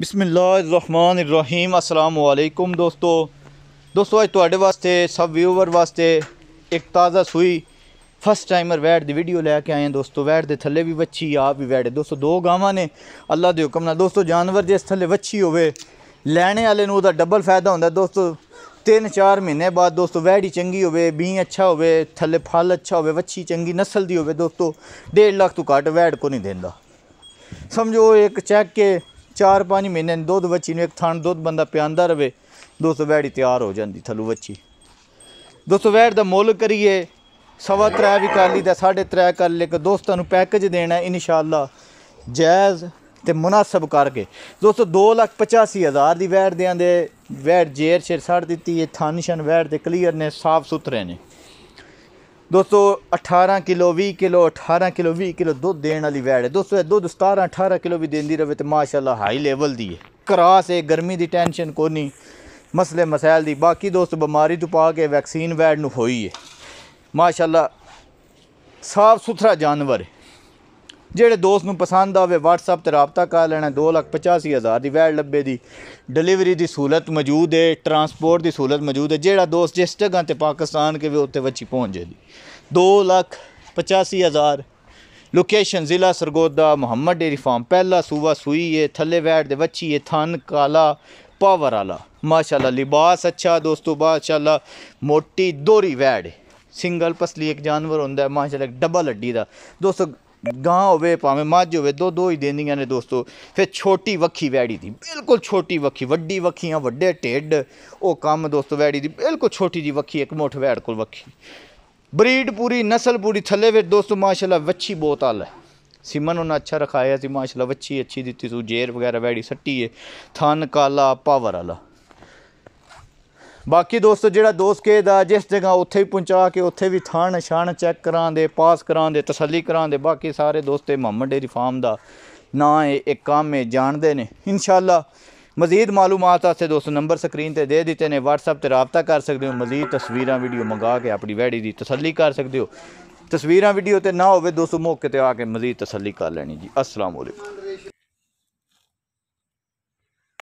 बिस्मिल्लाहमान रहीम असलम वालेकुम दोस्तों दोस्तों अच्छे थोड़े वास्ते सब व्यूअर वास्ते एक ताज़ा सुई फर्स्ट टाइमर वैट की वीडियो लैके आए हैं दोस्तों वैट के थले भी वछी आप भी वैट दोस्तों दो गाव ने अल्लाह के हुक्म दोस्तों जानवर जिस थले वछी होने वाले डबल फायदा होंगे दोस्तों तीन चार महीने बाद दोस्तों वैट ही चंकी हो अच्छा हो थले फल अच्छा हो वछी चंकी नस्ल की दोस्तों डेढ़ लाख तो घट वैट को नहीं देता समझो एक चैक के ਚਾਰ ਪੰਜ ਮਹੀਨੇ ਦੁੱਧ ਵੱਛੀ ਨੂੰ ਇੱਕ ਥਣ ਦੁੱਧ ਬੰਦਾ ਪਿਆਂਦਾ ਰਵੇ ਦੋਸਤੋ ਵੈੜੀ ਤਿਆਰ ਹੋ ਜਾਂਦੀ ਥਲੂ ਵੱਛੀ ਦੋਸਤੋ ਵੈੜ ਦਾ ਮੁੱਲ ਕਰੀਏ ਸਵਾ ਤਰੇ ਵੀ ਕਰ ਲਈਦਾ ਸਾਢੇ ਤਰੇ ਕਰ ਲੈ ਕੇ ਦੋਸਤਾਂ ਨੂੰ ਪੈਕੇਜ ਦੇਣਾ ਇਨਸ਼ਾਅੱਲਾ ਜਾਇਜ਼ ਤੇ ਮੁਨਾਸਬ ਕਰਕੇ ਦੋਸਤੋ 285000 ਦੀ ਵੈੜ ਦੇ ਆਂਦੇ ਵੈੜ ਜੇਰ ਸ਼ੇਰ ਛੱਡ ਦਿੱਤੀ ਇਹ ਥਾਨਸ਼ਨ ਵੈੜ ਦੇ ਕਲੀਅਰ ਨੇ ਸਾਫ ਸੁਥਰੇ ਨੇ ਦੋਸਤੋ 18 ਕਿਲੋ 20 ਕਿਲੋ 18 ਕਿਲੋ 20 ਕਿਲੋ ਦੁੱਧ ਦੇਣ ਵਾਲੀ ਵੈੜ ਹੈ ਦੋਸਤੋ ਇਹ ਦੁੱਧ 17 18 ਕਿਲੋ ਵੀ ਦਿੰਦੀ ਰਵੇ ਤੇ ਮਾਸ਼ਾਅੱਲਾ ਹਾਈ ਲੈਵਲ ਦੀ ਹੈ ਕਰਾਸ ਹੈ ਗਰਮੀ ਦੀ ਟੈਨਸ਼ਨ ਕੋਨੀ ਮਸਲੇ ਮਸਾਇਲ ਦੀ ਬਾਕੀ ਦੋਸਤ ਬਿਮਾਰੀ ਤੋਂ ਪਾ ਕੇ ਵੈਕਸੀਨ ਵੈੜ ਨੂੰ ਹੋਈ ਹੈ ਮਾਸ਼ਾਅੱਲਾ ਸਾਫ ਸੁਥਰਾ ਜਾਨਵਰ ਹੈ ਜਿਹੜੇ ਦੋਸਤ ਨੂੰ ਪਸੰਦ ਆਵੇ WhatsApp ਤੇ رابطہ ਕਰ ਲੈਣਾ 285000 ਦੀ ਵੈਲ ਡੱਬੇ ਦੀ ਡਿਲੀਵਰੀ ਦੀ ਸਹੂਲਤ ਮੌਜੂਦ ਹੈ ਟਰਾਂਸਪੋਰਟ ਦੀ ਸਹੂਲਤ ਮੌਜੂਦ ਹੈ ਜਿਹੜਾ ਦੋਸਤ ਜਿਸ पाकिस्तान के ਪਾਕਿਸਤਾਨ ਕੇ बची ਉੱਤੇ ਵੱਚੀ दो लख पचासी हज़ार लोकेशन ज़िला सरगोदा मुहम्मद डेरी फार्म पहला सूबा सूई है थले वैट के बच्ची है थन काला पावर आला माशाला लिबास अच्छा दोस्तों माशाल्लाह मोटी दोहरी वैट सिंगल पसली एक जानवर होंगे माशाल्लाह डबल हड्डी का दोस्तों ਗਾਂ ਹੋਵੇ ਭਾਵੇਂ ਮੱਝ ਹੋਵੇ ਦੋ ਦੋ ਹੀ ਦੇਣੀਆਂ ਨੇ ਦੋਸਤੋ ਫਿਰ ਛੋਟੀ ਵੱਖੀ ਵੈੜੀ ਦੀ ਬਿਲਕੁਲ ਛੋਟੀ ਵੱਖੀ ਵੱਡੀ ਵੱਖੀਆਂ ਵੱਡੇ ਢੇਡ ਉਹ ਕੰਮ ਦੋਸਤੋ ਵੈੜੀ ਦੀ ਬਿਲਕੁਲ ਛੋਟੀ ਜੀ ਵੱਖੀ ਇੱਕ ਮੋਠ ਵੈੜ ਕੋਲ ਵੱਖੀ ਬਰੀਡ ਪੂਰੀ ਨਸਲ ਪੂਰੀ ਥੱਲੇ ਵਿੱਚ ਦੋਸਤੋ ਮਾਸ਼ਾਅੱਲਾ ਵੱਛੀ ਬਹੁਤ ਆਲ ਹੈ ਸਿਮਨ ਉਹਨਾਂ ਅੱਛਾ ਰਖਾਇਆ ਸੀ ਮਾਸ਼ਾਅੱਲਾ ਵੱਛੀ ਅੱਛੀ ਦਿੱਤੀ ਸੂ ਜੇਰ ਵਗੈਰਾ ਵੈੜੀ ਸੱਟੀ ਹੈ ਥਨ ਕਾਲਾ ਪਾਵਰ ਵਾਲਾ ਬਾਕੀ ਦੋਸਤੋ ਜਿਹੜਾ ਦੋਸਤ ਕੇ ਦਾ ਜਿਸ ਜਗ੍ਹਾ ਉੱਥੇ ਵੀ ਪਹੁੰਚਾ ਕੇ ਉੱਥੇ ਵੀ ਥਾਂ ਨਿਸ਼ਾਨ ਚੈੱਕ ਕਰਾਂਦੇ ਪਾਸ ਕਰਾਂਦੇ ਤਸੱਲੀ ਕਰਾਂਦੇ ਬਾਕੀ ਸਾਰੇ ਦੋਸਤੇ ਮੁਹੰਮਦ ਡੇਰੀ ਫਾਰਮ ਦਾ ਨਾਂ ਹੈ ਇੱਕ ਕੰਮ ਹੈ ਜਾਣਦੇ ਨੇ ਇਨਸ਼ਾਅੱਲਾ ਮਜ਼ੀਦ ਮਾਲੂਮਾਤ ਵਾਸਤੇ ਦੋਸਤੋ ਨੰਬਰ ਸਕਰੀਨ ਤੇ ਦੇ ਦਿੱਤੇ ਨੇ WhatsApp ਤੇ رابطہ ਕਰ ਸਕਦੇ ਹੋ ਮਜ਼ੀਦ ਤਸਵੀਰਾਂ ਵੀਡੀਓ ਮੰਗਾ ਕੇ ਆਪਣੀ ਵੈੜੀ ਦੀ ਤਸੱਲੀ ਕਰ ਸਕਦੇ ਹੋ ਤਸਵੀਰਾਂ ਵੀਡੀਓ ਤੇ ਨਾ ਹੋਵੇ ਦੋਸਤੋ ਮੌਕੇ ਤੇ ਆ ਕੇ ਮਜ਼ੀਦ ਤਸੱਲੀ ਕਰ ਲੈਣੀ ਜੀ ਅਸਲਾਮ ਵਾਲੇਕੁਮ